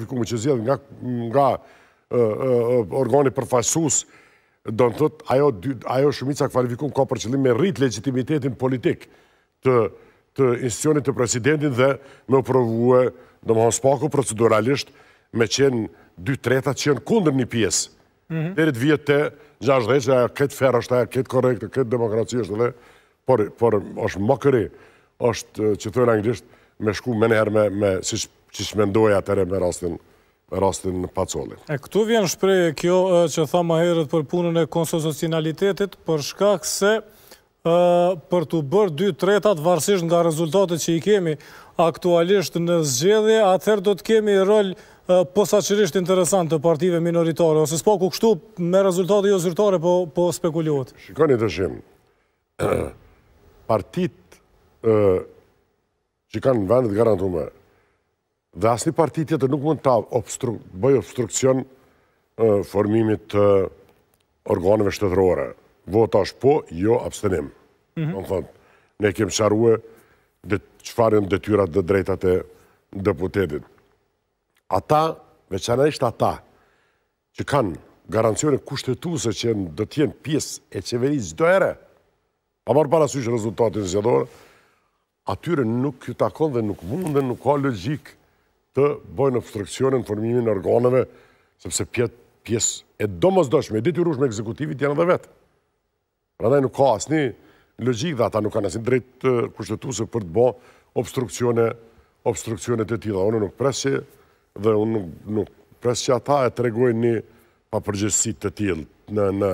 kërkume që zjedhë nga organi përfajsus, do në tëtë ajo shumica kvalifikum ka për qëllim me rrit legitimitetin politik të institucionit të presidentin dhe me provuë do më hanspako proceduralisht me qenë dy tretat që jenë kundër një piesë. Mhm. Derit vjetë të gjash dhe që këtë ferë është, këtë korektë, këtë demokraci është dhe, por është më këri, është që të në anglisht, me shku me nëherë me, si që që shmendoj atëre me rastin në rastin në pacolli. E këtu vjen shpreje kjo që tha ma herët për punën e konsosionalitetit, për shkak se për të bërë dy tretat varsisht nga rezultate që i kemi aktualisht në zgjedhje, atëherë do të kemi rol posaqërisht interesant të partive minoritare, ose s'po ku kështu me rezultate jo zyrtare, po, po spekuliot. Shikoni të shimë, partit që kanë vendet garantume, dhe asë një partit tjetër nuk mund të bëjë obstrukcion formimit të organëve shtetërore. Vota është po, jo, abstenim. Mhm. Ne kemë qarue dhe që farën dhe tyrat dhe drejtat e deputetit. Ata, veçanërisht ata, që kanë garancione kushtetuse që do tjenë pjesë e qeveri zdo ere, a marë parasyshë rezultatin zjedorë, atyre nuk kjo takon dhe nuk mund dhe nuk ka logikë të bojnë obstruksionin formimin organeve, sepse pjesë e do doshme, e ditë i ekzekutivit janë dhe vetë. Pra daj nuk ka asni logik dhe ata nuk kanë asin drejtë kushtetuse për të bo obstruksione, e të tila. Unë nuk presje dhe unë nuk presje ata e të regojnë një papërgjësit të tilë në në